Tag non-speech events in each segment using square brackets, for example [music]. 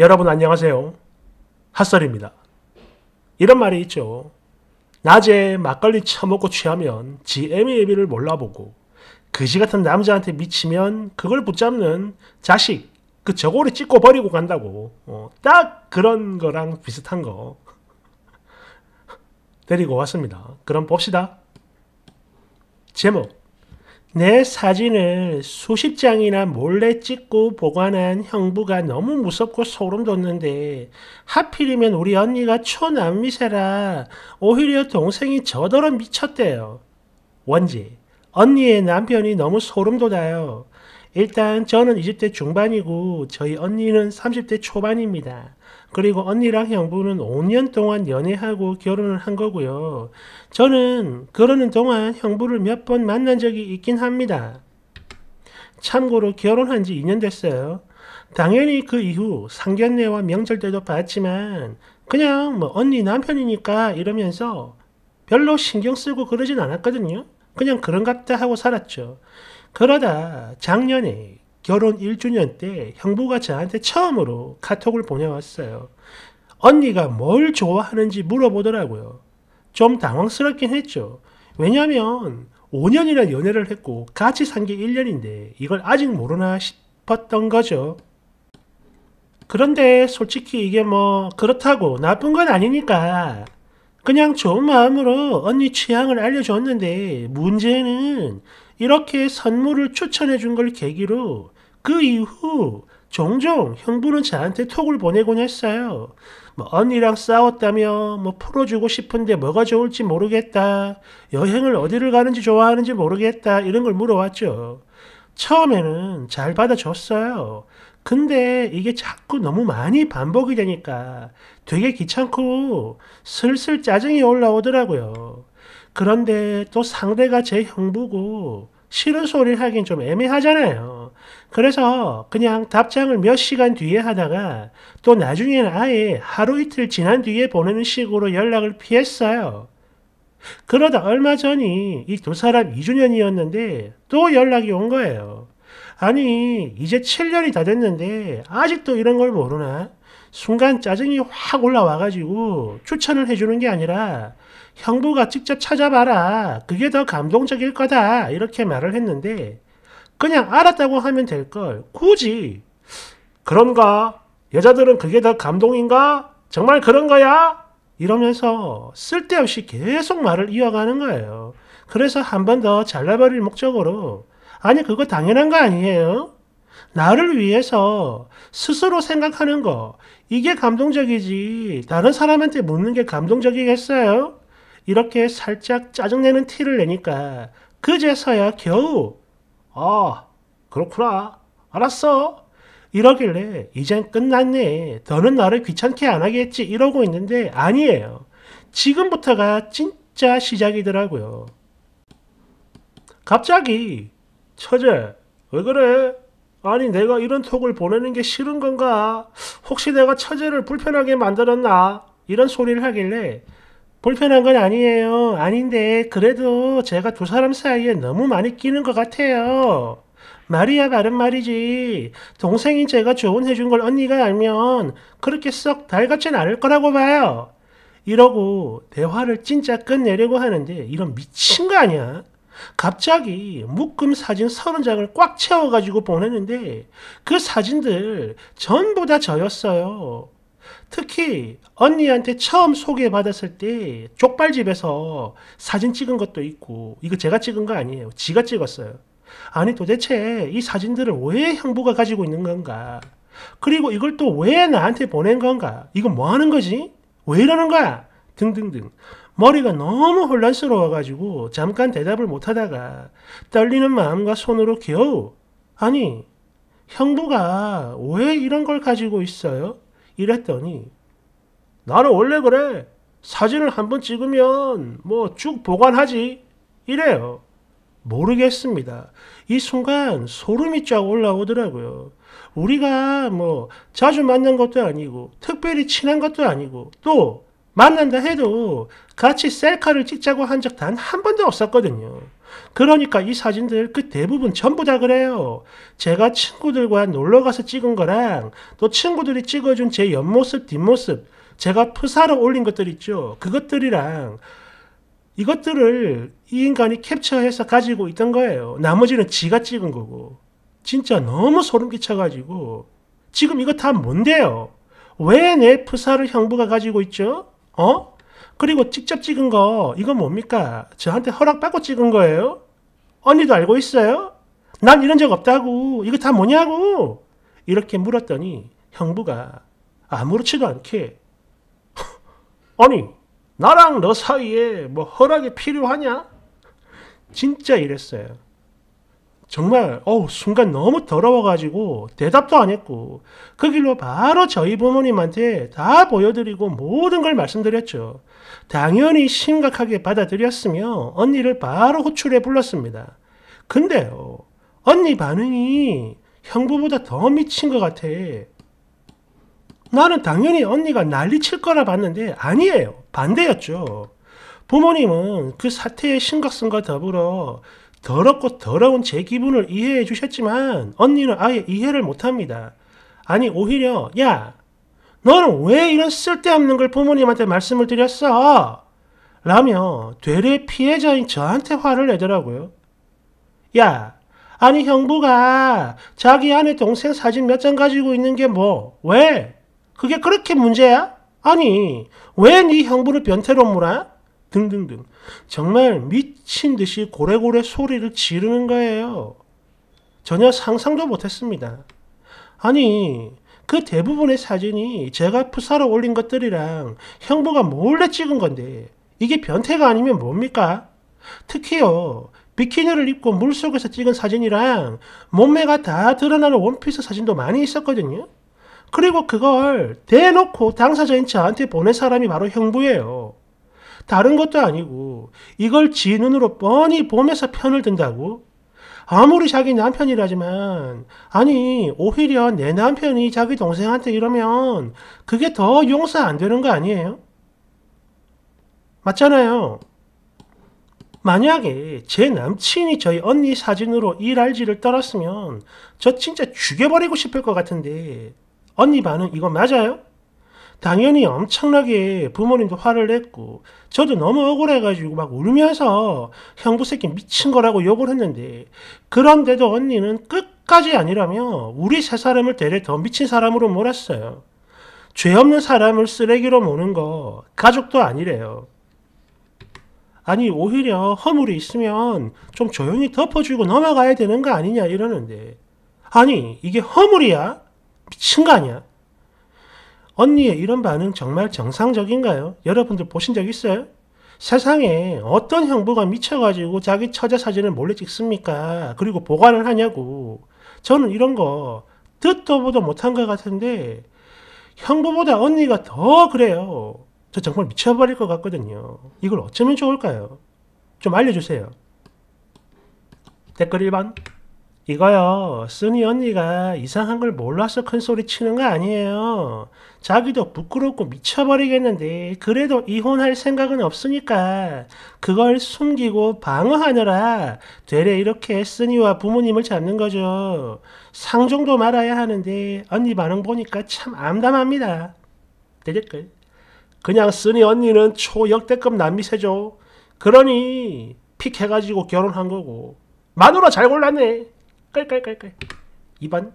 여러분 안녕하세요. 핫설입니다. 이런 말이 있죠. 낮에 막걸리 처먹고 취하면 지 애미애비를 몰라보고 그지 같은 남자한테 미치면 그걸 붙잡는 자식 그 저고리 찢고 버리고 간다고 어, 딱 그런 거랑 비슷한 거 [laughs] 데리고 왔습니다. 그럼 봅시다. 제목 내 사진을 수십 장이나 몰래 찍고 보관한 형부가 너무 무섭고 소름 돋는데 하필이면 우리 언니가 초남미세라 오히려 동생이 저더러 미쳤대요. 원지, 언니의 남편이 너무 소름 돋아요. 일단 저는 20대 중반이고 저희 언니는 30대 초반입니다. 그리고 언니랑 형부는 5년 동안 연애하고 결혼을 한 거고요. 저는 그러는 동안 형부를 몇 번 만난 적이 있긴 합니다. 참고로 결혼한 지 2년 됐어요. 당연히 그 이후 상견례와 명절 때도 봤지만 그냥 뭐 언니 남편이니까 이러면서 별로 신경 쓰고 그러진 않았거든요. 그냥 그런갑다 하고 살았죠. 그러다 작년에 결혼 1주년 때 형부가 저한테 처음으로 카톡을 보내왔어요. 언니가 뭘 좋아하는지 물어보더라고요. 좀 당황스럽긴 했죠. 왜냐면 5년이나 연애를 했고 같이 산 게 1년인데 이걸 아직 모르나 싶었던 거죠. 그런데 솔직히 이게 뭐 그렇다고 나쁜 건 아니니까 그냥 좋은 마음으로 언니 취향을 알려줬는데 문제는 이렇게 선물을 추천해 준 걸 계기로 그 이후 종종 형부는 저한테 톡을 보내곤 했어요. 뭐 언니랑 싸웠다며 뭐 풀어주고 싶은데 뭐가 좋을지 모르겠다. 여행을 어디를 가는지 좋아하는지 모르겠다. 이런 걸 물어왔죠. 처음에는 잘 받아줬어요. 근데 이게 자꾸 너무 많이 반복이 되니까 되게 귀찮고 슬슬 짜증이 올라오더라고요. 그런데 또 상대가 제 형부고 싫은 소리를 하긴 좀 애매하잖아요. 그래서 그냥 답장을 몇 시간 뒤에 하다가 또 나중에는 아예 하루 이틀 지난 뒤에 보내는 식으로 연락을 피했어요. 그러다 얼마 전이 이 두 사람 2주년이었는데 또 연락이 온 거예요. 아니, 이제 7년이 다 됐는데 아직도 이런 걸 모르나? 순간 짜증이 확 올라와가지고 추천을 해주는 게 아니라 형부가 직접 찾아봐라. 그게 더 감동적일 거다. 이렇게 말을 했는데 그냥 알았다고 하면 될 걸. 굳이 그런가? 여자들은 그게 더 감동인가? 정말 그런 거야? 이러면서 쓸데없이 계속 말을 이어가는 거예요. 그래서 한 번 더 잘라버릴 목적으로 아니 그거 당연한 거 아니에요? 나를 위해서 스스로 생각하는 거 이게 감동적이지 다른 사람한테 묻는 게 감동적이겠어요? 이렇게 살짝 짜증내는 티를 내니까 그제서야 겨우 아 그렇구나 알았어 이러길래 이젠 끝났네 더는 나를 귀찮게 안 하겠지 이러고 있는데 아니에요 지금부터가 진짜 시작이더라고요 갑자기 처제 왜 그래 아니 내가 이런 톡을 보내는 게 싫은 건가 혹시 내가 처제를 불편하게 만들었나 이런 소리를 하길래 불편한 건 아니에요. 아닌데 그래도 제가 두 사람 사이에 너무 많이 끼는 것 같아요. 말이야 바른 말이지. 동생인 제가 조언해준 걸 언니가 알면 그렇게 썩 달갑진 않을 거라고 봐요. 이러고 대화를 진짜 끝내려고 하는데 이런 미친 거 아니야? 갑자기 묶음 사진 서른 장을 꽉 채워가지고 보내는데 그 사진들 전부 다 저였어요. 특히 언니한테 처음 소개받았을 때 족발집에서 사진 찍은 것도 있고 이거 제가 찍은 거 아니에요. 지가 찍었어요. 아니 도대체 이 사진들을 왜 형부가 가지고 있는 건가? 그리고 이걸 또 왜 나한테 보낸 건가? 이거 뭐 하는 거지? 왜 이러는 거야? 등등등. 머리가 너무 혼란스러워가지고 잠깐 대답을 못하다가 떨리는 마음과 손으로 겨우 아니 형부가 왜 이런 걸 가지고 있어요? 이랬더니 나는 원래 그래. 사진을 한번 찍으면 뭐 쭉 보관하지. 이래요. 모르겠습니다. 이 순간 소름이 쫙 올라오더라고요. 우리가 뭐 자주 만난 것도 아니고 특별히 친한 것도 아니고 또 만난다 해도 같이 셀카를 찍자고 한 적 단 한 번도 없었거든요. 그러니까 이 사진들 그 대부분 전부 다 그래요. 제가 친구들과 놀러 가서 찍은 거랑 또 친구들이 찍어준 제 옆모습, 뒷모습, 제가 프사로 올린 것들 있죠. 그것들이랑 이것들을 이 인간이 캡처해서 가지고 있던 거예요. 나머지는 지가 찍은 거고. 진짜 너무 소름 끼쳐가지고 지금 이거 다 뭔데요? 왜내 프사를 형부가 가지고 있죠? 어? 그리고 직접 찍은 거 이건 뭡니까? 저한테 허락받고 찍은 거예요? 언니도 알고 있어요? 난 이런 적 없다고 이거 다 뭐냐고 이렇게 물었더니 형부가 아무렇지도 않게 [laughs] 아니 나랑 너 사이에 뭐 허락이 필요하냐? 진짜 이랬어요. 정말 어우 순간 너무 더러워가지고 대답도 안 했고 그 길로 바로 저희 부모님한테 다 보여드리고 모든 걸 말씀드렸죠. 당연히 심각하게 받아들였으며 언니를 바로 호출해 불렀습니다. 근데요 언니 반응이 형부보다 더 미친 것 같아. 나는 당연히 언니가 난리칠 거라 봤는데 아니에요. 반대였죠. 부모님은 그 사태의 심각성과 더불어 더럽고 더러운 제 기분을 이해해 주셨지만 언니는 아예 이해를 못합니다. 아니 오히려 야 너는 왜 이런 쓸데없는 걸 부모님한테 말씀을 드렸어? 라며 되레 피해자인 저한테 화를 내더라고요. 야 아니 형부가 자기 아내 동생 사진 몇 장 가지고 있는 게 뭐? 왜? 그게 그렇게 문제야? 아니 왜네 형부를 변태로 몰아? 등등등. 정말 미친 듯이 고래고래 소리를 지르는 거예요. 전혀 상상도 못했습니다. 아니, 그 대부분의 사진이 제가 프사로 올린 것들이랑 형부가 몰래 찍은 건데, 이게 변태가 아니면 뭡니까? 특히요, 비키니를 입고 물속에서 찍은 사진이랑 몸매가 다 드러나는 원피스 사진도 많이 있었거든요. 그리고 그걸 대놓고 당사자인 저한테 보낸 사람이 바로 형부예요. 다른 것도 아니고 이걸 지 눈으로 뻔히 보면서 편을 든다고? 아무리 자기 남편이라지만 아니 오히려 내 남편이 자기 동생한테 이러면 그게 더 용서 안 되는 거 아니에요? 맞잖아요. 만약에 제 남친이 저희 언니 사진으로 일할지를 떨었으면 저 진짜 죽여버리고 싶을 것 같은데 언니 반응 이거 맞아요? 당연히 엄청나게 부모님도 화를 냈고 저도 너무 억울해가지고 막 울면서 형부 새끼 미친 거라고 욕을 했는데 그런데도 언니는 끝까지 아니라며 우리 세 사람을 대려더 미친 사람으로 몰았어요. 죄 없는 사람을 쓰레기로 모는 거 가족도 아니래요. 아니 오히려 허물이 있으면 좀 조용히 덮어주고 넘어가야 되는 거 아니냐 이러는데 아니 이게 허물이야? 미친 거 아니야? 언니의 이런 반응 정말 정상적인가요? 여러분들 보신 적 있어요? 세상에 어떤 형부가 미쳐가지고 자기 처자 사진을 몰래 찍습니까? 그리고 보관을 하냐고. 저는 이런 거 듣도 보도 못한 것 같은데 형부보다 언니가 더 그래요. 저 정말 미쳐버릴 것 같거든요. 이걸 어쩌면 좋을까요? 좀 알려주세요. 댓글 1번 이거요. 쓰니 언니가 이상한 걸 몰라서 큰 소리 치는 거 아니에요. 자기도 부끄럽고 미쳐버리겠는데 그래도 이혼할 생각은 없으니까 그걸 숨기고 방어하느라 되레 이렇게 쓰니와 부모님을 잡는 거죠. 상종도 말아야 하는데 언니 반응 보니까 참 암담합니다. 대댓글 그냥 쓰니 언니는 초역대급 남미세죠. 그러니 픽해가지고 결혼한 거고 마누라 잘 골랐네. 깔깔깔깔 2번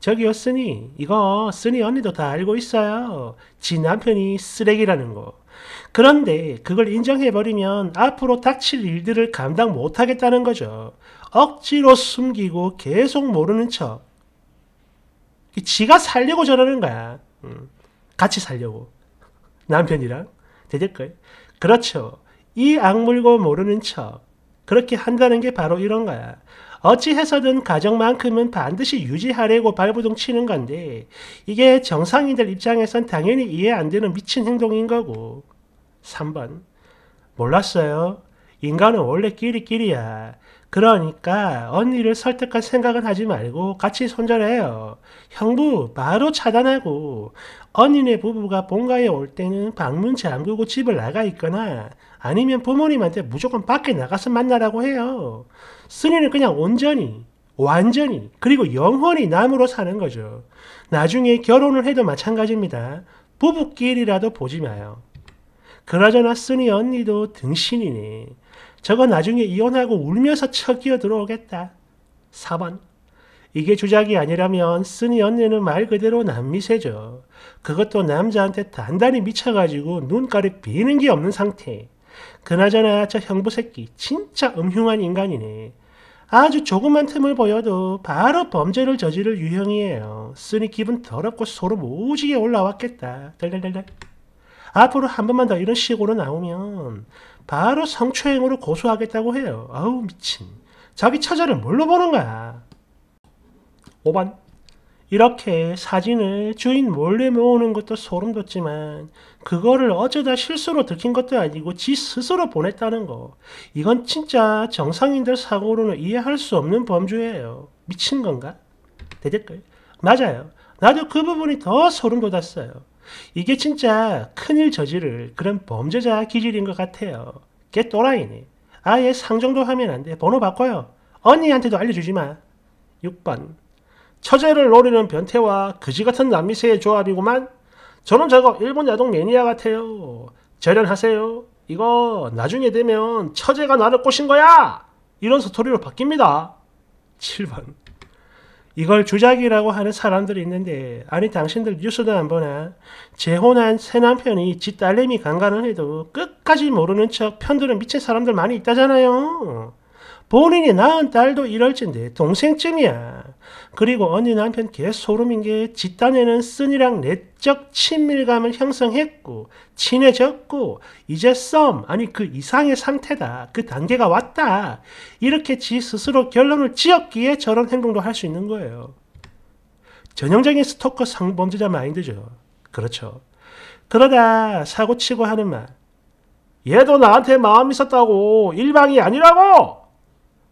저기요쓰니 이거 쓰니 언니도 다 알고 있어요. 지 남편이 쓰레기라는 거. 그런데 그걸 인정해버리면 앞으로 닥칠 일들을 감당 못하겠다는 거죠. 억지로 숨기고 계속 모르는 척. 지가 살려고 저러는 거야. 음, 같이 살려고. 남편이랑. 대댓글. 그렇죠. 이 악물고 모르는 척. 그렇게 한다는 게 바로 이런 거야. 어찌해서든 가정만큼은 반드시 유지하려고 발부둥 치는 건데 이게 정상인들 입장에선 당연히 이해 안 되는 미친 행동인 거고 3번 몰랐어요. 인간은 원래 끼리끼리야. 그러니까 언니를 설득할 생각은 하지 말고 같이 손절해요. 형부 바로 차단하고 언니네 부부가 본가에 올 때는 방문 잠그고 집을 나가 있거나 아니면 부모님한테 무조건 밖에 나가서 만나라고 해요. 스니는 그냥 온전히 완전히 그리고 영원히 남으로 사는 거죠. 나중에 결혼을 해도 마찬가지입니다. 부부끼리라도 보지 마요. 그러저나 쓰니 언니도 등신이니 저거 나중에 이혼하고 울면서 척 기어 들어오겠다. 4번 이게 주작이 아니라면 쓰니 언니는 말 그대로 남미세죠. 그것도 남자한테 단단히 미쳐가지고 눈가를 비는 게 없는 상태. 그나저나 저 형부 새끼 진짜 음흉한 인간이네. 아주 조그만 틈을 보여도 바로 범죄를 저지를 유형이에요. 쓰니 기분 더럽고 소름 오지게 올라왔겠다. 달달달달. 앞으로 한 번만 더 이런 식으로 나오면 바로 성추행으로 고소하겠다고 해요. 아우 미친. 자기 처자를 뭘로 보는 거야. 5번 이렇게 사진을 주인 몰래 모으는 것도 소름 돋지만 그거를 어쩌다 실수로 들킨 것도 아니고 지 스스로 보냈다는 거 이건 진짜 정상인들 사고로는 이해할 수 없는 범주예요. 미친 건가? 대댓글 맞아요. 나도 그 부분이 더 소름 돋았어요. 이게 진짜 큰일 저지를 그런 범죄자 기질인 것 같아요. 걔 또라이니. 아예 상정도 하면 안 돼. 번호 바꿔요. 언니한테도 알려주지 마. 6번 처제를 노리는 변태와 그지같은 남미세의 조합이구만. 저는 저거 일본 야동 매니아 같아요. 절연하세요. 이거 나중에 되면 처제가 나를 꼬신 거야! 이런 스토리로 바뀝니다. 7번 이걸 주작이라고 하는 사람들이 있는데 아니 당신들 뉴스도 안 보나 재혼한 새남편이 지 딸내미 강간을 해도 끝까지 모르는 척 편드는 미친 사람들 많이 있다잖아요. 본인이 낳은 딸도 이럴진데 동생쯤이야. 그리고 언니 남편 개소름인 게 집단에는 쓴이랑 내적 친밀감을 형성했고 친해졌고 이제 썸 아니 그 이상의 상태다. 그 단계가 왔다. 이렇게 지 스스로 결론을 지었기에 저런 행동도 할 수 있는 거예요. 전형적인 스토커 상범죄자 마인드죠. 그렇죠. 그러다 사고치고 하는 말. 얘도 나한테 마음 있었다고 일방이 아니라고!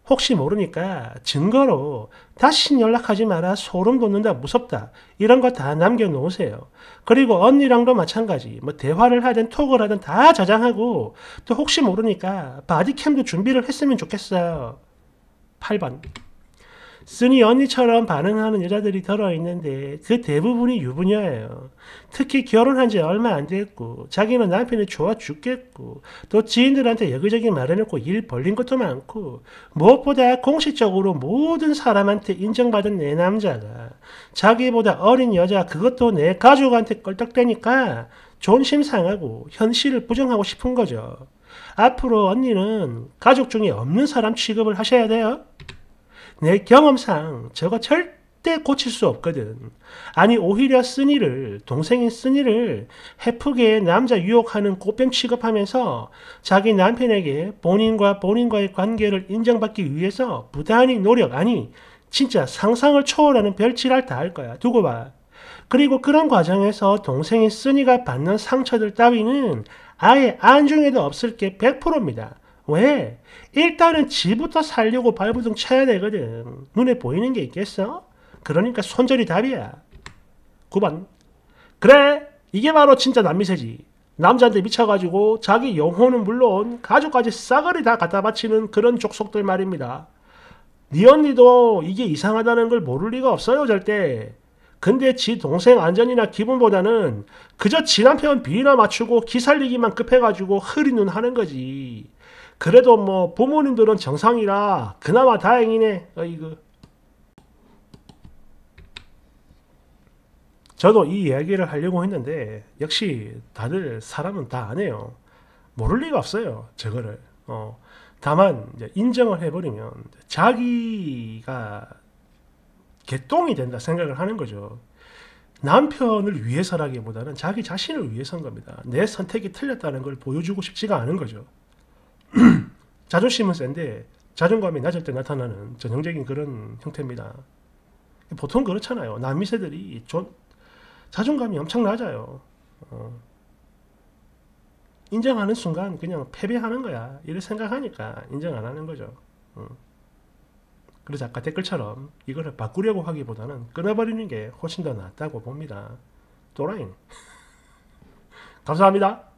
혹시 모르니까 증거로 다시 연락하지 마라 소름 돋는다 무섭다 이런 거 다 남겨놓으세요. 그리고 언니랑도 마찬가지 뭐 대화를 하든 톡을 하든 다 저장하고 또 혹시 모르니까 바디캠도 준비를 했으면 좋겠어요. 8번 쓰니 언니처럼 반응하는 여자들이 들어있는데 그 대부분이 유부녀예요. 특히 결혼한 지 얼마 안 됐고 자기는 남편이 좋아 죽겠고 또 지인들한테 여기저기 말해놓고 일 벌린 것도 많고 무엇보다 공식적으로 모든 사람한테 인정받은 내 남자가 자기보다 어린 여자 그것도 내 가족한테 껄떡대니까 존심 상하고 현실을 부정하고 싶은 거죠. 앞으로 언니는 가족 중에 없는 사람 취급을 하셔야 돼요. 내 경험상 저거 절대 고칠 수 없거든. 아니 오히려 쓰니를 동생인 쓰니를 해프게 남자 유혹하는 꽃뱀 취급하면서 자기 남편에게 본인과 본인과의 관계를 인정받기 위해서 부단히 노력 아니 진짜 상상을 초월하는 별치랄 다 할 거야. 두고 봐. 그리고 그런 과정에서 동생인 쓰니가 받는 상처들 따위는 아예 안중에도 없을 게 100%입니다. 왜? 일단은 지부터 살려고 발부동 쳐야 되거든. 눈에 보이는 게 있겠어? 그러니까 손절이 답이야. 9번. 그래, 이게 바로 진짜 남미세지. 남자한테 미쳐가지고 자기 영혼은 물론 가족까지 싸그리 다 갖다 바치는 그런 족속들 말입니다. 네 언니도 이게 이상하다는 걸 모를 리가 없어요, 절대. 근데 지 동생 안전이나 기분보다는 그저 지 남편 비위나 맞추고 기 살리기만 급해가지고 흐린 눈 하는 거지. 그래도 뭐 부모님들은 정상이라 그나마 다행이네 어이구 저도 이 이야기를 하려고 했는데 역시 다들 사람은 다 안해요 모를 리가 없어요 저거를 어, 다만 인정을 해버리면 자기가 개똥이 된다 생각을 하는 거죠 남편을 위해서라기보다는 자기 자신을 위해서인 겁니다 내 선택이 틀렸다는 걸 보여주고 싶지가 않은 거죠 [clears throat] 자존심은 센데 자존감이 낮을 때 나타나는 전형적인 그런 형태입니다. 보통 그렇잖아요. 남미 세들이 조, 자존감이 엄청 낮아요. 어. 인정하는 순간 그냥 패배하는 거야. 이를 생각하니까 인정 안 하는 거죠. 어. 그래서 아까 댓글처럼 이걸 바꾸려고 하기보다는 끊어버리는 게 훨씬 더 낫다고 봅니다. 또라인. [laughs] 감사합니다.